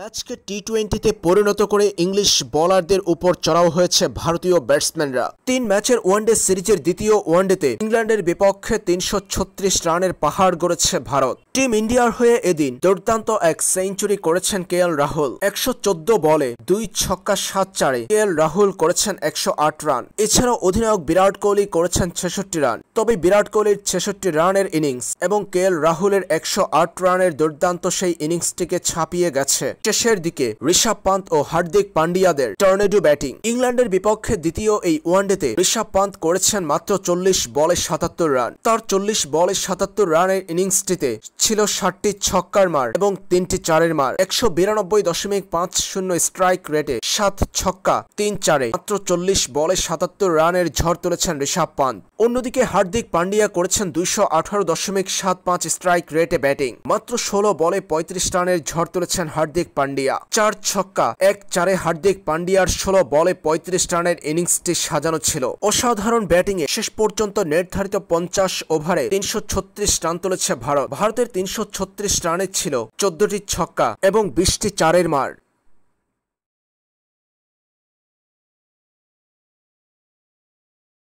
ম্যাচকে টি টোয়েন্টিতে পরিণত করে ইংলিশ বোলারদের উপর চড়াও হয়েছে ভারতীয় ব্যাটসম্যানরা তিন ম্যাচের ওয়ানডে সিরিজের দ্বিতীয় ওয়ানডেতে ইংল্যান্ডের বিপক্ষে তিনশো রানের পাহাড় গড়েছে ভারত টিম ইন্ডিয়ার হয়ে এদিন দুর্দান্ত এক সেঞ্চুরি করেছেন কে এল রাহুল একশো বলে দুই ছক্কা সাত চারে কে এল রাহুল করেছেন একশো রান এছাড়াও অধিনায়ক বিরাট কোহলি করেছেন ছেষট্টি রান তবে বিরাট কোহলির ছেষট্টি রানের ইনিংস এবং কে এল রাহুলের একশো রানের দুর্দান্ত সেই ইনিংসটিকে ছাপিয়ে গেছে শেষের দিকে ঋষভ পান্ত ও হার্দিক পান্ডিয়াদের টর্নেডো ব্যাটিং ইংল্যান্ডের বিপক্ষে দ্বিতীয় এই ওয়ানডেতে ঋষভ পান্ত করেছেন মাত্র চল্লিশ বলে সাতাত্তর রান তার চল্লিশ বলে সাতাত্তর রানের ইনিংসটিতে ছিল ষাটটি ছক্কার মার এবং তিনটি চারের মার একশো বিরানব্বই দশমিক পাঁচ শূন্য স্ট্রাইক রেটে সাত ছক্কা তিন চারে মাত্র চল্লিশ বলে সাতাত্তর রানের ঝড় তুলেছেন ঋষভ পান্ত অন্যদিকে হার্দিক পান্ডিয়া করেছেন দুইশো আঠারো দশমিক সাত পাঁচ স্ট্রাইক রেটে ব্যাটিং মাত্র ষোলো বলে পঁয়ত্রিশ রানের ঝড় তুলেছেন হার্দিক পান্ডিয়া চার ছক্কা এক চারে হার্দিক পান্ডিয়ার ষোলো বলে পঁয়ত্রিশ রানের ইনিংসটি সাজানো ছিল অসাধারণ ব্যাটিংয়ে শেষ পর্যন্ত নির্ধারিত পঞ্চাশ ওভারে তিনশো ছত্রিশ রান তুলেছে ভারত ভারতের তিনশো ছত্রিশ রানে ছিল চোদ্দটি ছক্কা এবং বিশটি চারের মার